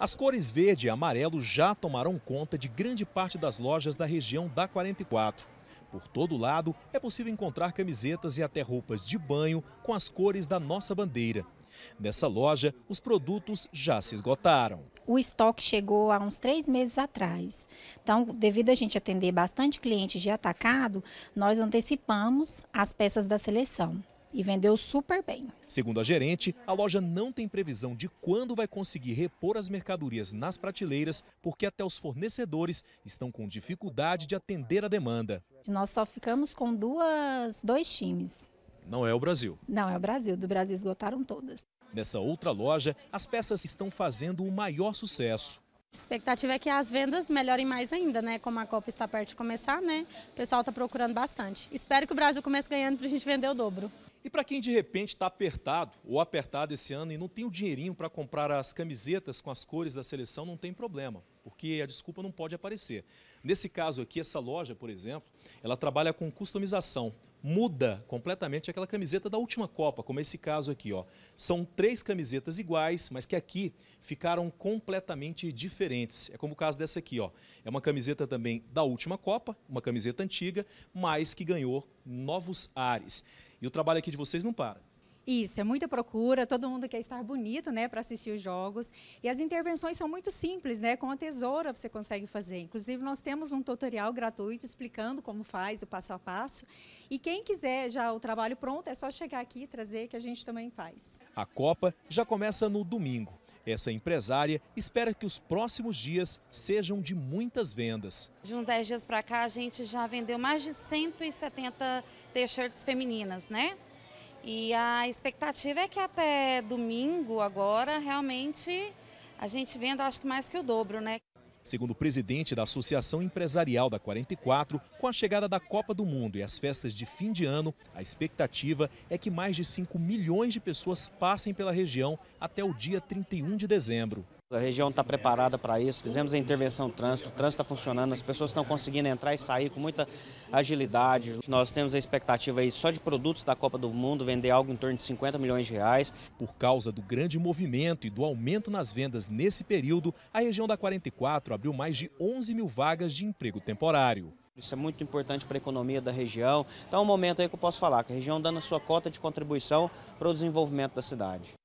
As cores verde e amarelo já tomaram conta de grande parte das lojas da região da 44. Por todo lado, é possível encontrar camisetas e até roupas de banho com as cores da nossa bandeira. Nessa loja, os produtos já se esgotaram. O estoque chegou há uns três meses atrás. Então, devido a gente atender bastante clientes de atacado, nós antecipamos as peças da seleção e vendeu super bem. Segundo a gerente, a loja não tem previsão de quando vai conseguir repor as mercadorias nas prateleiras, porque até os fornecedores estão com dificuldade de atender a demanda. Nós só ficamos com duas, dois times. Não é o Brasil. Não é o Brasil, do Brasil esgotaram todas. Nessa outra loja, as peças estão fazendo o maior sucesso. A expectativa é que as vendas melhorem mais ainda, né? Como a Copa está perto de começar, né? O pessoal está procurando bastante. Espero que o Brasil comece ganhando para a gente vender o dobro. E para quem de repente está apertado ou apertado esse ano e não tem o dinheirinho para comprar as camisetas com as cores da seleção, não tem problema, porque a desculpa não pode aparecer. Nesse caso aqui, essa loja, por exemplo, ela trabalha com customização. Muda completamente aquela camiseta da última Copa, como é esse caso aqui. Ó. São três camisetas iguais, mas que aqui ficaram completamente diferentes. É como o caso dessa aqui. Ó. É uma camiseta também da última Copa, uma camiseta antiga, mas que ganhou novos ares. E o trabalho aqui de vocês não para. Isso, é muita procura, todo mundo quer estar bonito, né, para assistir os jogos. E as intervenções são muito simples, né, com a tesoura você consegue fazer. Inclusive, nós temos um tutorial gratuito explicando como faz o passo a passo. E quem quiser já o trabalho pronto, é só chegar aqui e trazer que a gente também faz. A Copa já começa no domingo. Essa empresária espera que os próximos dias sejam de muitas vendas. De uns 10 dias para cá, a gente já vendeu mais de 170 t-shirts femininas, né? E a expectativa é que até domingo agora realmente a gente venda acho que mais que o dobro, né? Segundo o presidente da Associação Empresarial da 44, com a chegada da Copa do Mundo e as festas de fim de ano, a expectativa é que mais de 5 milhões de pessoas passem pela região até o dia 31 de dezembro. A região está preparada para isso, fizemos a intervenção trânsito, o trânsito está funcionando, as pessoas estão conseguindo entrar e sair com muita agilidade. Nós temos a expectativa aí só de produtos da Copa do Mundo vender algo em torno de 50 milhões de reais. Por causa do grande movimento e do aumento nas vendas nesse período, a região da 44 abriu mais de 11 mil vagas de emprego temporário. Isso é muito importante para a economia da região. Então é um momento aí que eu posso falar, que a região dando a sua cota de contribuição para o desenvolvimento da cidade.